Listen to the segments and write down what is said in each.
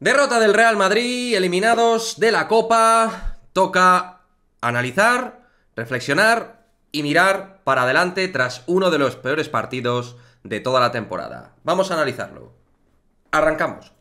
Derrota del Real Madrid, eliminados de la Copa. Toca analizar, reflexionar y mirar para adelante tras uno de los peores partidos de toda la temporada. Vamos a analizarlo. Arrancamos.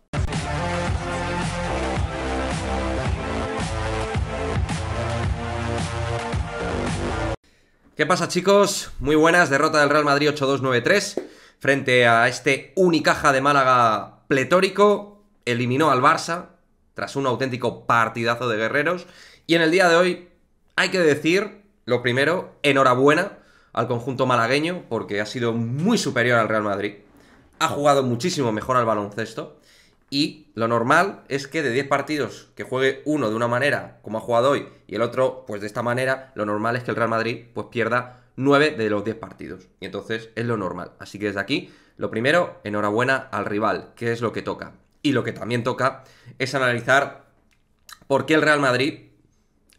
¿Qué pasa chicos? Muy buenas, derrota del Real Madrid 8-2-9-3 frente a este Unicaja de Málaga pletórico eliminó al Barça tras un auténtico partidazo de guerreros. Y en el día de hoy hay que decir, lo primero, enhorabuena al conjunto malagueño porque ha sido muy superior al Real Madrid. Ha jugado muchísimo mejor al baloncesto. Y lo normal es que de 10 partidos que juegue uno de una manera, como ha jugado hoy, y el otro, pues de esta manera, lo normal es que el Real Madrid pues pierda 9 de los 10 partidos. Y entonces es lo normal. Así que desde aquí, lo primero, enhorabuena al rival, que es lo que toca. Y lo que también toca es analizar por qué el Real Madrid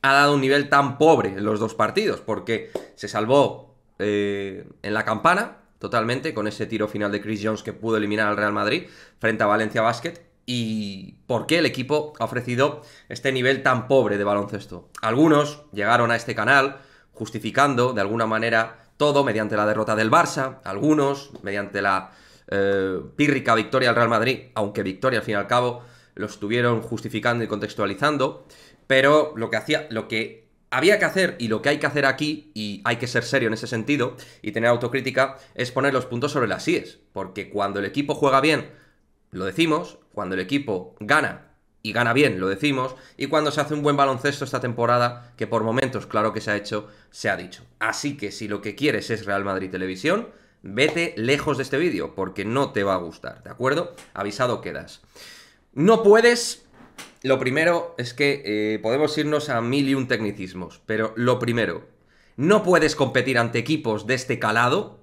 ha dado un nivel tan pobre en los dos partidos, porque se salvó eh, en la campana totalmente con ese tiro final de Chris Jones que pudo eliminar al Real Madrid frente a Valencia Basket y por qué el equipo ha ofrecido este nivel tan pobre de baloncesto. Algunos llegaron a este canal justificando de alguna manera todo mediante la derrota del Barça, algunos mediante la eh, pírrica victoria al Real Madrid, aunque victoria al fin y al cabo lo estuvieron justificando y contextualizando, pero lo que hacía, lo que había que hacer y lo que hay que hacer aquí, y hay que ser serio en ese sentido y tener autocrítica, es poner los puntos sobre las IES, porque cuando el equipo juega bien, lo decimos, cuando el equipo gana y gana bien, lo decimos, y cuando se hace un buen baloncesto esta temporada, que por momentos, claro que se ha hecho, se ha dicho. Así que si lo que quieres es Real Madrid Televisión, Vete lejos de este vídeo porque no te va a gustar, ¿de acuerdo? Avisado quedas. No puedes... Lo primero es que eh, podemos irnos a mil y un tecnicismos, pero lo primero, no puedes competir ante equipos de este calado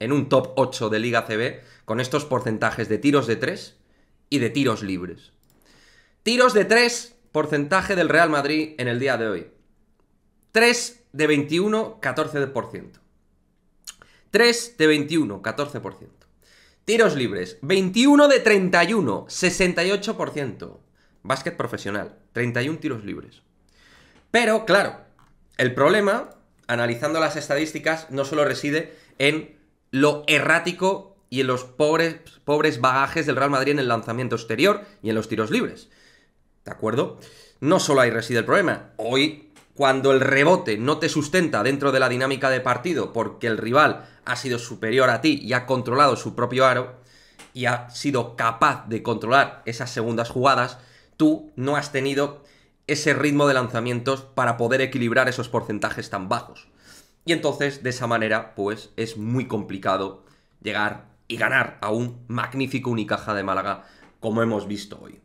en un top 8 de Liga CB con estos porcentajes de tiros de 3 y de tiros libres. Tiros de 3, porcentaje del Real Madrid en el día de hoy. 3 de 21, 14%. 3 de 21, 14%. Tiros libres, 21 de 31, 68%. Básquet profesional, 31 tiros libres. Pero, claro, el problema, analizando las estadísticas, no solo reside en lo errático y en los pobres, pobres bagajes del Real Madrid en el lanzamiento exterior y en los tiros libres. ¿De acuerdo? No solo ahí reside el problema. Hoy cuando el rebote no te sustenta dentro de la dinámica de partido porque el rival ha sido superior a ti y ha controlado su propio aro y ha sido capaz de controlar esas segundas jugadas, tú no has tenido ese ritmo de lanzamientos para poder equilibrar esos porcentajes tan bajos. Y entonces, de esa manera, pues es muy complicado llegar y ganar a un magnífico Unicaja de Málaga como hemos visto hoy.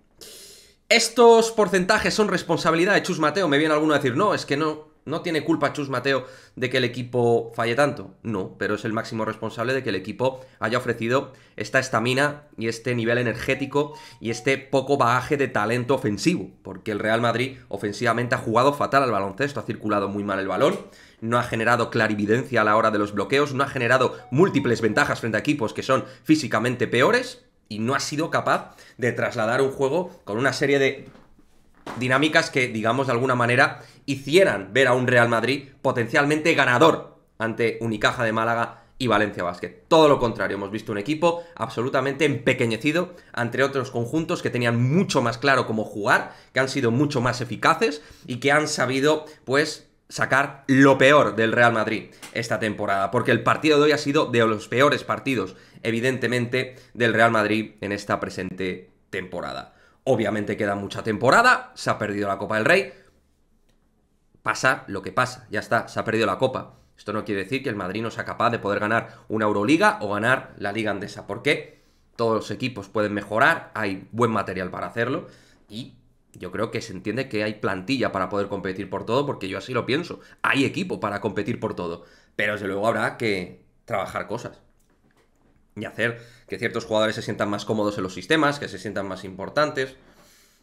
Estos porcentajes son responsabilidad de Chus Mateo. Me viene alguno a decir, no, es que no, no tiene culpa Chus Mateo de que el equipo falle tanto. No, pero es el máximo responsable de que el equipo haya ofrecido esta estamina y este nivel energético y este poco bagaje de talento ofensivo. Porque el Real Madrid ofensivamente ha jugado fatal al baloncesto, ha circulado muy mal el balón, no ha generado clarividencia a la hora de los bloqueos, no ha generado múltiples ventajas frente a equipos que son físicamente peores y no ha sido capaz de trasladar un juego con una serie de dinámicas que, digamos, de alguna manera hicieran ver a un Real Madrid potencialmente ganador ante Unicaja de Málaga y Valencia Vázquez. Todo lo contrario, hemos visto un equipo absolutamente empequeñecido ante otros conjuntos que tenían mucho más claro cómo jugar, que han sido mucho más eficaces y que han sabido, pues, sacar lo peor del Real Madrid esta temporada, porque el partido de hoy ha sido de los peores partidos, evidentemente, del Real Madrid en esta presente temporada. Obviamente queda mucha temporada, se ha perdido la Copa del Rey, pasa lo que pasa, ya está, se ha perdido la Copa. Esto no quiere decir que el Madrid no sea capaz de poder ganar una Euroliga o ganar la Liga Andesa, porque todos los equipos pueden mejorar, hay buen material para hacerlo y yo creo que se entiende que hay plantilla para poder competir por todo, porque yo así lo pienso. Hay equipo para competir por todo. Pero desde luego habrá que trabajar cosas. Y hacer que ciertos jugadores se sientan más cómodos en los sistemas, que se sientan más importantes.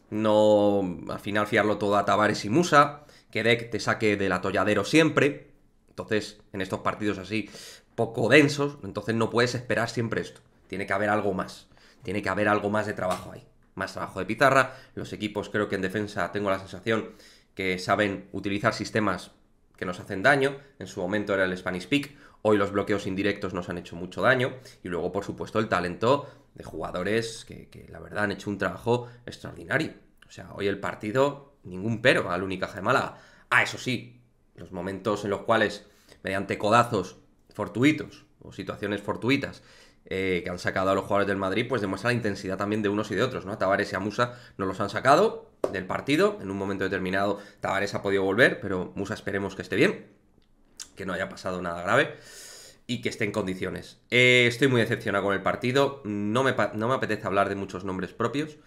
No al final fiarlo todo a Tavares y Musa. Que Deck te saque del atolladero siempre. Entonces, en estos partidos así poco densos, entonces no puedes esperar siempre esto. Tiene que haber algo más. Tiene que haber algo más de trabajo ahí más trabajo de pizarra. Los equipos creo que en defensa tengo la sensación que saben utilizar sistemas que nos hacen daño. En su momento era el Spanish Peak, hoy los bloqueos indirectos nos han hecho mucho daño. Y luego, por supuesto, el talento de jugadores que, la verdad han hecho un trabajo extraordinario. O sea, hoy el partido, ningún pero al Unicaja de Málaga. Ah, eso sí, los momentos en los cuales, mediante codazos fortuitos o situaciones fortuitas, eh, que han sacado a los jugadores del Madrid, pues demuestra la intensidad también de unos y de otros, ¿no? A Tavares y a Musa no los han sacado del partido, en un momento determinado Tavares ha podido volver, pero Musa esperemos que esté bien, que no haya pasado nada grave y que esté en condiciones. Eh, estoy muy decepcionado con el partido, no me, no me apetece hablar de muchos nombres propios,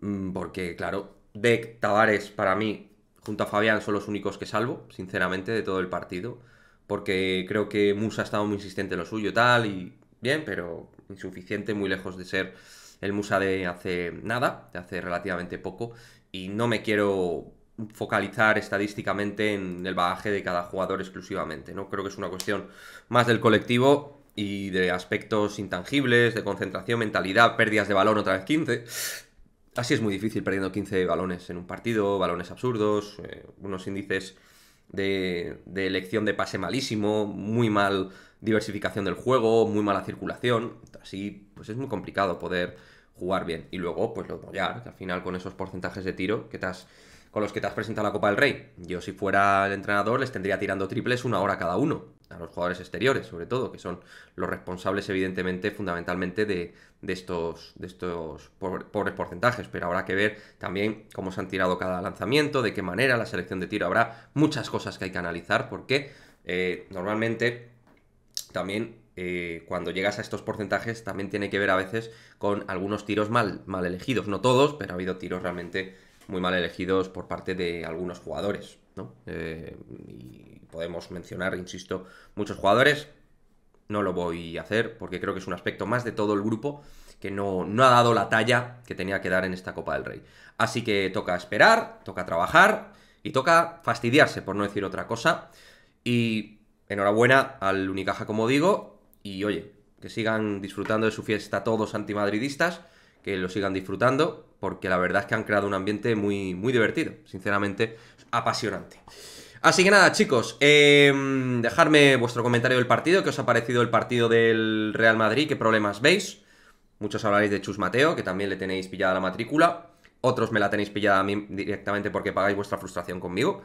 mm, porque claro, Deck, Tavares, para mí, junto a Fabián, son los únicos que salvo, sinceramente, de todo el partido, porque creo que Musa ha estado muy insistente en lo suyo tal, y bien, pero insuficiente, muy lejos de ser el Musa de hace nada, de hace relativamente poco, y no me quiero focalizar estadísticamente en el bagaje de cada jugador exclusivamente, ¿no? Creo que es una cuestión más del colectivo y de aspectos intangibles, de concentración, mentalidad, pérdidas de balón otra vez 15. Así es muy difícil perdiendo 15 balones en un partido, balones absurdos, eh, unos índices de, elección de pase malísimo, muy mal diversificación del juego, muy mala circulación. Así, pues es muy complicado poder jugar bien. Y luego, pues lo Doyar, al final con esos porcentajes de tiro que te con los que te has presentado la Copa del Rey. Yo, si fuera el entrenador, les tendría tirando triples una hora cada uno a los jugadores exteriores, sobre todo, que son los responsables, evidentemente, fundamentalmente de, estos, de estos pobres, porcentajes. Pero habrá que ver también cómo se han tirado cada lanzamiento, de qué manera, la selección de tiro. Habrá muchas cosas que hay que analizar, porque eh, normalmente también eh, cuando llegas a estos porcentajes también tiene que ver a veces con algunos tiros mal, mal elegidos, no todos, pero ha habido tiros realmente muy mal elegidos por parte de algunos jugadores, ¿no? Eh, y podemos mencionar, insisto, muchos jugadores. No lo voy a hacer porque creo que es un aspecto más de todo el grupo que no, no ha dado la talla que tenía que dar en esta Copa del Rey. Así que toca esperar, toca trabajar y toca fastidiarse, por no decir otra cosa. Y enhorabuena al Unicaja, como digo, y oye, que sigan disfrutando de su fiesta todos antimadridistas que lo sigan disfrutando, porque la verdad es que han creado un ambiente muy, muy divertido, sinceramente apasionante. Así que nada, chicos, em, dejadme vuestro comentario del partido, qué os ha parecido el partido del Real Madrid, qué problemas veis. Muchos hablaréis de Chus Mateo, que también le tenéis pillada la matrícula. Otros me la tenéis pillada a mí directamente porque pagáis vuestra frustración conmigo.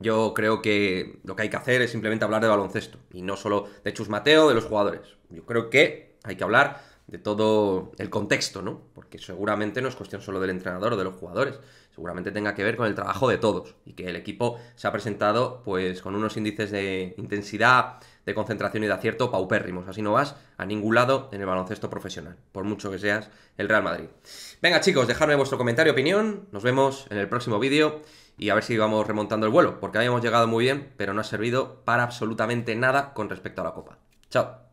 Yo creo que lo que hay que hacer es simplemente hablar de baloncesto y no solo de Chus Mateo, de los jugadores. Yo creo que hay que hablar de todo el contexto, ¿no? Que seguramente no es cuestión solo del entrenador o de los jugadores, seguramente tenga que ver con el trabajo de todos y que el equipo se ha presentado pues con unos índices de intensidad, de concentración y de acierto paupérrimos. Así no vas a ningún lado en el baloncesto profesional, por mucho que seas el Real Madrid. Venga chicos, dejadme vuestro comentario, opinión, nos vemos en el próximo vídeo y a ver si vamos remontando el vuelo, porque habíamos llegado muy bien, pero no ha servido para absolutamente nada con respecto a la Copa. Chao.